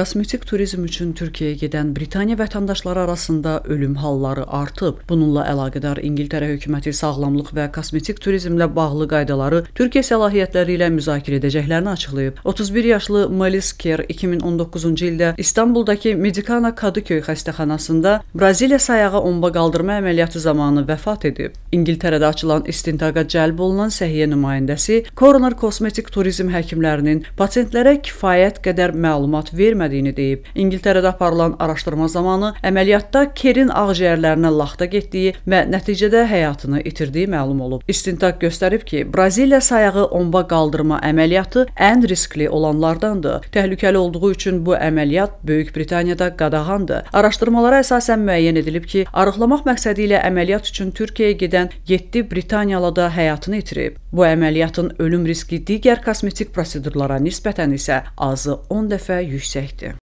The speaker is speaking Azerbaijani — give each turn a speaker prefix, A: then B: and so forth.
A: Kosmetik turizm üçün Türkiyəyə gedən Britaniya vətəndaşları arasında ölüm halları artıb. Bununla əlaqədar İngiltərə hökuməti sağlamlıq və kosmetik turizmlə bağlı qaydaları Türkiyə səlahiyyətləri ilə müzakirə edəcəklərini açıqlayıb. 31 yaşlı Melis Ker 2019-cu ildə İstanbuldakı Medikana Kadıköy xəstəxanasında Braziliya sayağı omba qaldırma əməliyyatı zamanı vəfat edib. İngiltərədə açılan istintaqa cəlb olunan səhiyyə nümayəndəsi Coroner kosmetik turizm həkimlərinin pasientlərə kifayət qədər məlumat vermədiyini deyib. İngiltərədə aparılan araşdırma zamanı əməliyyatda Kerin ağciyərlərinə laxta getdiyi və nəticədə həyatını itirdiyi məlum olub. İstintaq göstərib ki, Braziliya sayağı omba qaldırma əməliyyatı ən riskli olanlardandır. Təhlükəli olduğu üçün bu əməliyyat Böyük Britaniyada qadağandır. Araşdırmalara əsasən müəyyən edilib ki, arıqlamaq məqsədi ilə əməliyyat üçün Türkiyəyə gedən təxminən 7 Britaniyalı da həyatını itirib. Bu əməliyyatın ölüm riski digər kosmetik prosedurlara nisbətən isə azı 10 dəfə yüksəkdir.